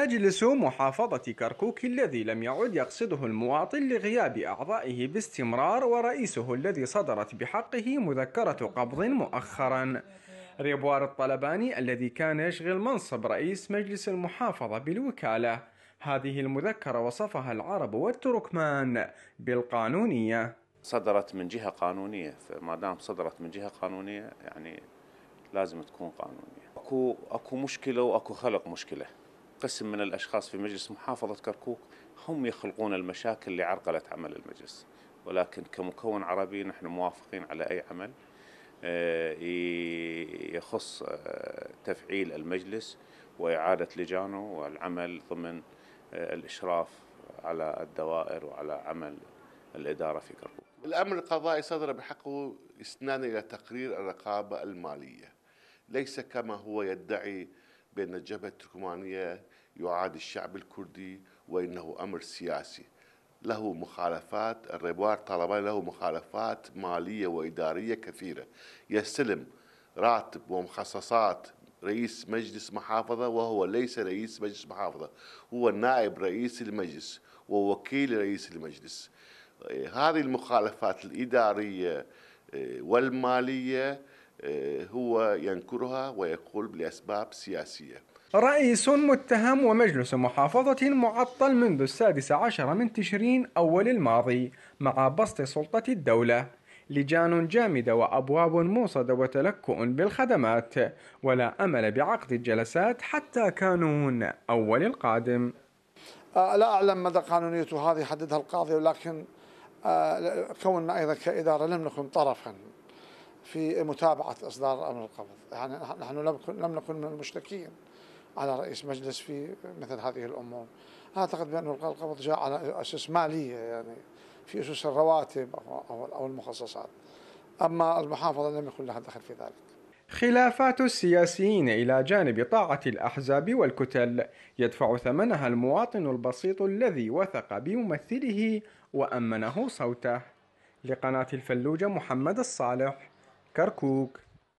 مجلس محافظة كركوك الذي لم يعد يقصده المواطن لغياب أعضائه باستمرار ورئيسه الذي صدرت بحقه مذكرة قبض مؤخرا ريبوار الطلباني الذي كان يشغل منصب رئيس مجلس المحافظة بالوكالة هذه المذكرة وصفها العرب والتركمان بالقانونية صدرت من جهة قانونية فما دام صدرت من جهة قانونية يعني لازم تكون قانونية اكو اكو مشكلة واكو خلق مشكلة قسم من الأشخاص في مجلس محافظة كركوك هم يخلقون المشاكل لعرقلة عمل المجلس ولكن كمكون عربي نحن موافقين على أي عمل آه، يخص آه، تفعيل المجلس وإعادة لجانه والعمل ضمن آه، الإشراف على الدوائر وعلى عمل الإدارة في كركوك الأمر القضائي صدر بحقه استنادا إلى تقرير الرقابة المالية ليس كما هو يدعي بأن الجبهة التركمانية يعادي الشعب الكردي وإنه أمر سياسي له مخالفات الرباط طالبان له مخالفات مالية وإدارية كثيرة يستلم راتب ومخصصات رئيس مجلس محافظة وهو ليس رئيس مجلس محافظة هو نائب رئيس المجلس ووكيل رئيس المجلس إيه، هذه المخالفات الإدارية إيه، والمالية هو ينكرها ويقول لأسباب سياسية رئيس متهم ومجلس محافظة معطل منذ السادس عشر من تشرين أول الماضي مع بسط سلطة الدولة لجان جامدة وأبواب موصدة وتلكؤ بالخدمات ولا أمل بعقد الجلسات حتى كانون أول القادم آه، لا أعلم مدى قانونيته هذه حددها القاضي ولكن آه، كوننا أيضا كإدارة لم نكن طرفا في متابعة إصدار أمر القبض يعني نحن لم نكن من المشتكين على رئيس مجلس في مثل هذه الأمور أعتقد بأن القبض جاء على أسس مالية يعني في أسس الرواتب أو المخصصات أما المحافظة لم يكن لها دخل في ذلك خلافات السياسيين إلى جانب طاعة الأحزاب والكتل يدفع ثمنها المواطن البسيط الذي وثق بممثله وأمنه صوته لقناة الفلوجة محمد الصالح Karkuk.